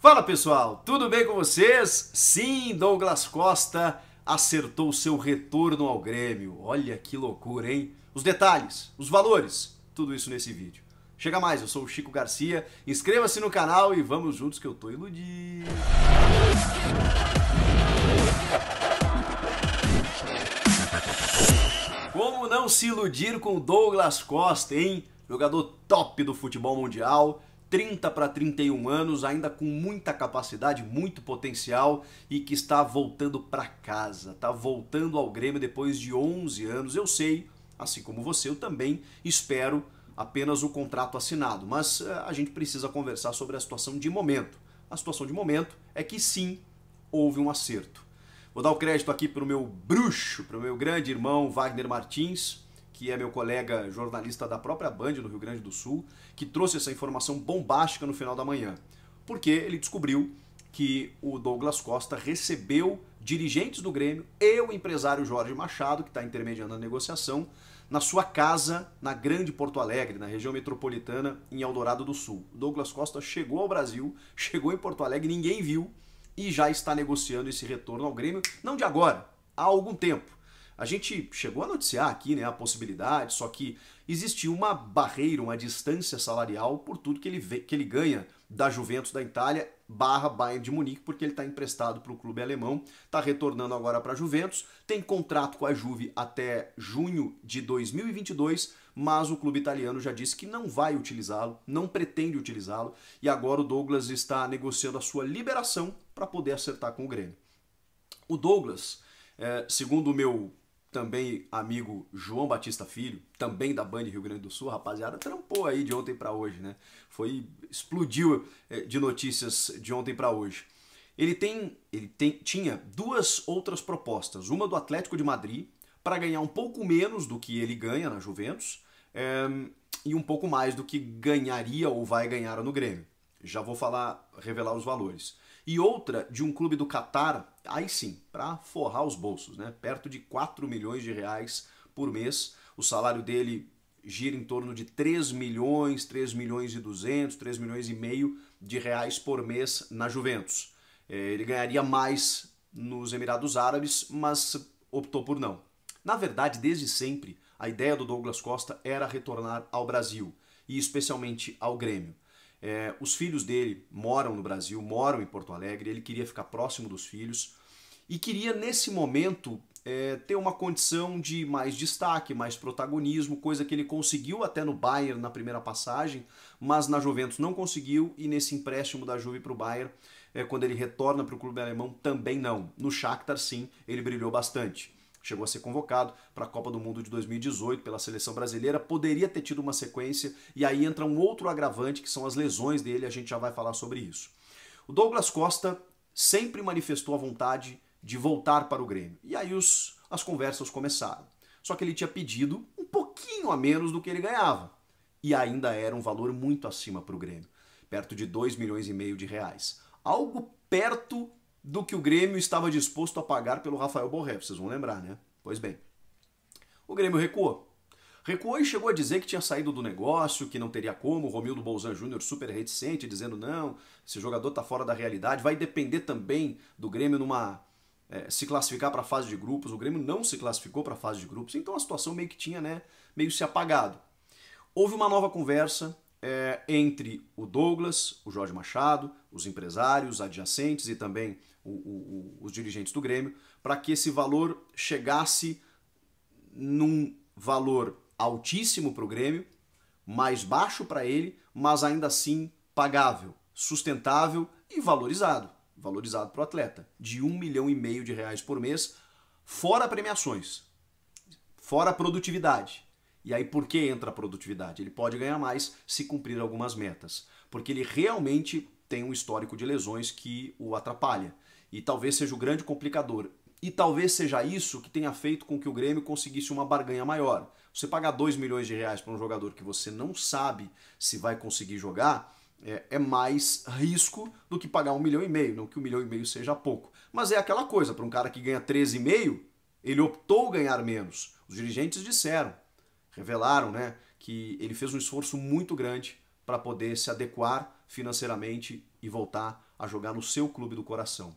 Fala pessoal, tudo bem com vocês? Sim, Douglas Costa acertou seu retorno ao Grêmio. Olha que loucura, hein? Os detalhes, os valores, tudo isso nesse vídeo. Chega mais, eu sou o Chico Garcia, inscreva-se no canal e vamos juntos que eu tô iludido. Como não se iludir com Douglas Costa, hein? Jogador top do futebol mundial, 30 para 31 anos, ainda com muita capacidade, muito potencial e que está voltando para casa, está voltando ao Grêmio depois de 11 anos. Eu sei, assim como você, eu também espero apenas o contrato assinado, mas eh, a gente precisa conversar sobre a situação de momento. A situação de momento é que sim, houve um acerto. Vou dar o crédito aqui para o meu bruxo, para o meu grande irmão Wagner Martins, que é meu colega jornalista da própria Band do Rio Grande do Sul, que trouxe essa informação bombástica no final da manhã. Porque ele descobriu que o Douglas Costa recebeu dirigentes do Grêmio e o empresário Jorge Machado, que está intermediando a negociação, na sua casa na Grande Porto Alegre, na região metropolitana, em Eldorado do Sul. O Douglas Costa chegou ao Brasil, chegou em Porto Alegre, ninguém viu e já está negociando esse retorno ao Grêmio, não de agora, há algum tempo. A gente chegou a noticiar aqui né, a possibilidade, só que existiu uma barreira, uma distância salarial por tudo que ele, vê, que ele ganha da Juventus da Itália barra Bayern de Munique, porque ele está emprestado para o clube alemão, está retornando agora para a Juventus, tem contrato com a Juve até junho de 2022, mas o clube italiano já disse que não vai utilizá-lo, não pretende utilizá-lo, e agora o Douglas está negociando a sua liberação para poder acertar com o Grêmio. O Douglas, eh, segundo o meu também amigo João Batista Filho, também da Band Rio Grande do Sul, rapaziada, trampou aí de ontem para hoje, né? Foi explodiu é, de notícias de ontem para hoje. Ele tem, ele tem, tinha duas outras propostas, uma do Atlético de Madrid para ganhar um pouco menos do que ele ganha na Juventus é, e um pouco mais do que ganharia ou vai ganhar no Grêmio. Já vou falar, revelar os valores e outra de um clube do Catar, aí sim, para forrar os bolsos, né? Perto de 4 milhões de reais por mês. O salário dele gira em torno de 3 milhões, 3 milhões e 200, 3 milhões e meio de reais por mês na Juventus. É, ele ganharia mais nos Emirados Árabes, mas optou por não. Na verdade, desde sempre, a ideia do Douglas Costa era retornar ao Brasil e especialmente ao Grêmio. É, os filhos dele moram no Brasil, moram em Porto Alegre, ele queria ficar próximo dos filhos e queria, nesse momento, é, ter uma condição de mais destaque, mais protagonismo, coisa que ele conseguiu até no Bayern na primeira passagem, mas na Juventus não conseguiu e nesse empréstimo da Juve para o Bayern, é, quando ele retorna para o clube alemão, também não. No Shakhtar, sim, ele brilhou bastante chegou a ser convocado para a Copa do Mundo de 2018 pela seleção brasileira, poderia ter tido uma sequência e aí entra um outro agravante que são as lesões dele, a gente já vai falar sobre isso. O Douglas Costa sempre manifestou a vontade de voltar para o Grêmio. E aí os, as conversas começaram. Só que ele tinha pedido um pouquinho a menos do que ele ganhava. E ainda era um valor muito acima para o Grêmio, perto de 2 milhões e meio de reais. Algo perto do que o Grêmio estava disposto a pagar pelo Rafael Borré, vocês vão lembrar, né? Pois bem, o Grêmio recuou. Recuou e chegou a dizer que tinha saído do negócio, que não teria como, o Romildo Bolzan Júnior super reticente, dizendo não, esse jogador tá fora da realidade, vai depender também do Grêmio numa é, se classificar para a fase de grupos, o Grêmio não se classificou para a fase de grupos, então a situação meio que tinha, né, meio se apagado. Houve uma nova conversa é, entre o Douglas, o Jorge Machado, os empresários adjacentes e também o, o, os dirigentes do Grêmio, para que esse valor chegasse num valor altíssimo para o Grêmio, mais baixo para ele, mas ainda assim pagável, sustentável e valorizado. Valorizado para o atleta, de um milhão e meio de reais por mês, fora premiações, fora produtividade. E aí, por que entra a produtividade? Ele pode ganhar mais se cumprir algumas metas, porque ele realmente tem um histórico de lesões que o atrapalha. E talvez seja o grande complicador. E talvez seja isso que tenha feito com que o Grêmio conseguisse uma barganha maior. Você pagar 2 milhões de reais para um jogador que você não sabe se vai conseguir jogar é, é mais risco do que pagar um milhão e meio. Não que um milhão e meio seja pouco. Mas é aquela coisa, para um cara que ganha 13,5, ele optou ganhar menos. Os dirigentes disseram, revelaram, né, que ele fez um esforço muito grande para poder se adequar financeiramente e voltar a jogar no seu clube do coração.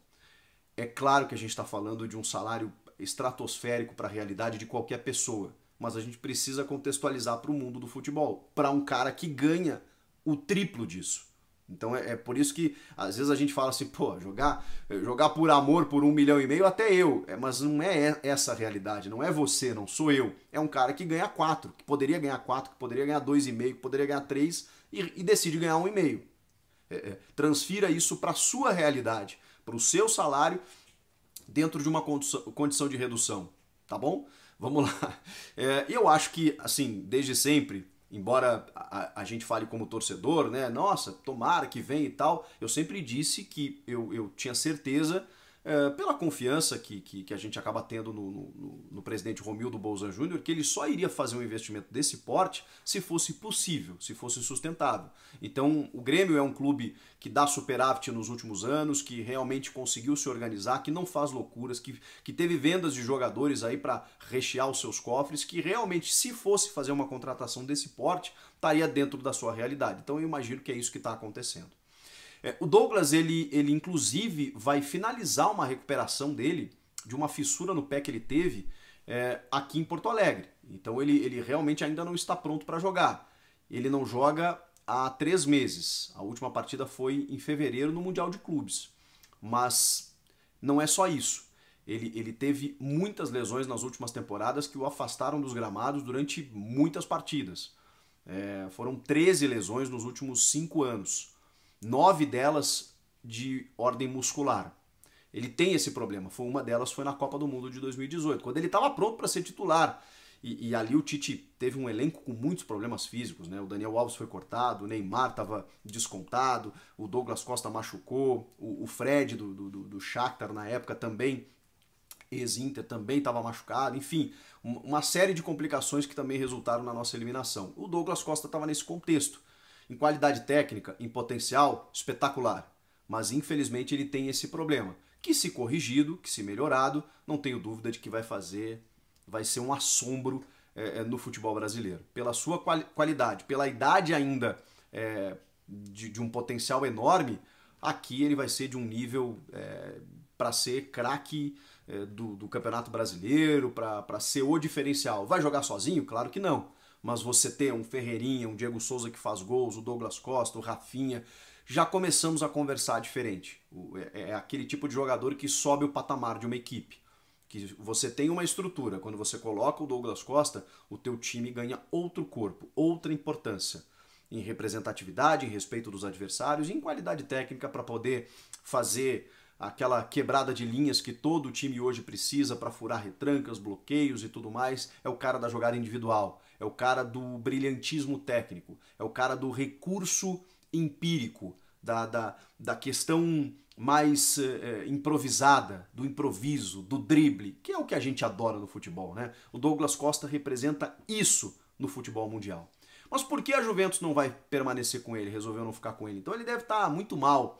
É claro que a gente está falando de um salário estratosférico para a realidade de qualquer pessoa, mas a gente precisa contextualizar para o mundo do futebol, para um cara que ganha o triplo disso. Então é, é, por isso que às vezes a gente fala assim, pô, jogar, eh, jogar por amor por um milhão e meio até eu, é, mas não é essa a realidade, não é você, não sou eu. É um cara que ganha quatro, que poderia ganhar quatro, que poderia ganhar dois e meio, que poderia ganhar três e, e decide ganhar um e meio. É, é transfira isso para sua realidade para o seu salário dentro de uma condição de redução, tá bom? Vamos lá. É, eu acho que, assim, desde sempre, embora a, a, gente fale como torcedor, né? Nossa, tomara que vem e tal. Eu sempre disse que eu, eu tinha certeza é, pela confiança que, que, que, a gente acaba tendo no, no, no presidente Romildo Bolzan Júnior, que ele só iria fazer um investimento desse porte se fosse possível, se fosse sustentável. Então, o Grêmio é um clube que dá superávit nos últimos anos, que realmente conseguiu se organizar, que não faz loucuras, que, que teve vendas de jogadores aí para rechear os seus cofres, que realmente, se fosse fazer uma contratação desse porte, estaria dentro da sua realidade. Então, eu imagino que é isso que está acontecendo. É, o Douglas, ele, ele inclusive vai finalizar uma recuperação dele de uma fissura no pé que ele teve é, aqui em Porto Alegre. Então ele, ele realmente ainda não está pronto para jogar. Ele não joga há três meses. A última partida foi em fevereiro no Mundial de Clubes. Mas não é só isso. Ele, ele teve muitas lesões nas últimas temporadas que o afastaram dos gramados durante muitas partidas. É, foram 13 lesões nos últimos cinco anos nove delas de ordem muscular. Ele tem esse problema. Foi uma delas foi na Copa do Mundo de 2018, quando ele estava pronto para ser titular. E, e, ali o Tite teve um elenco com muitos problemas físicos, né? O Daniel Alves foi cortado, o Neymar estava descontado, o Douglas Costa machucou, o, o Fred do, do, do Shakhtar na época também, ex-Inter, também estava machucado. Enfim, uma série de complicações que também resultaram na nossa eliminação. O Douglas Costa estava nesse contexto. Em qualidade técnica, em potencial, espetacular. Mas infelizmente ele tem esse problema, que se corrigido, que se melhorado, não tenho dúvida de que vai fazer, vai ser um assombro é, no futebol brasileiro. Pela sua qualidade, pela idade ainda é, de, de, um potencial enorme, aqui ele vai ser de um nível é, para ser craque do, do Campeonato Brasileiro, para ser o diferencial. Vai jogar sozinho? Claro que não mas você ter um Ferreirinha, um Diego Souza que faz gols, o Douglas Costa, o Rafinha, já começamos a conversar diferente. É, é, é aquele tipo de jogador que sobe o patamar de uma equipe. Que você tem uma estrutura, quando você coloca o Douglas Costa, o teu time ganha outro corpo, outra importância em representatividade, em respeito dos adversários em qualidade técnica para poder fazer aquela quebrada de linhas que todo time hoje precisa para furar retrancas, bloqueios e tudo mais, é o cara da jogada individual, é o cara do brilhantismo técnico, é o cara do recurso empírico, da, da, da questão mais é, improvisada, do improviso, do drible, que é o que a gente adora no futebol, né? O Douglas Costa representa isso no futebol mundial. Mas por que a Juventus não vai permanecer com ele, resolveu não ficar com ele? Então ele deve estar tá muito mal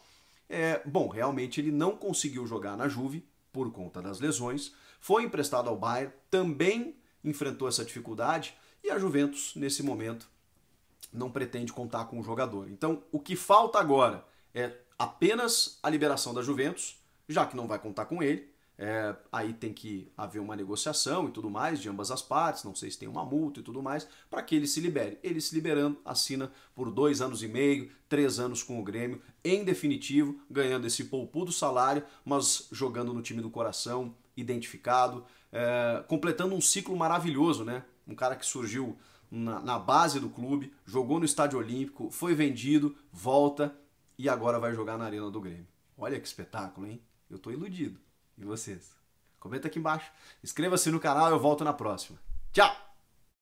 é, bom, realmente ele não conseguiu jogar na Juve por conta das lesões, foi emprestado ao Bayern, também enfrentou essa dificuldade e a Juventus, nesse momento, não pretende contar com o jogador. Então, o que falta agora é apenas a liberação da Juventus, já que não vai contar com ele, é, aí tem que haver uma negociação e tudo mais de ambas as partes, não sei se tem uma multa e tudo mais, para que ele se libere. Ele se liberando, assina por dois anos e meio, três anos com o Grêmio, em definitivo, ganhando esse poupudo salário, mas jogando no time do coração, identificado, é, completando um ciclo maravilhoso, né? Um cara que surgiu na, na base do clube, jogou no Estádio Olímpico, foi vendido, volta e agora vai jogar na Arena do Grêmio. Olha que espetáculo, hein? Eu tô iludido. E vocês? Comenta aqui embaixo. Inscreva-se no canal, eu volto na próxima. Tchau!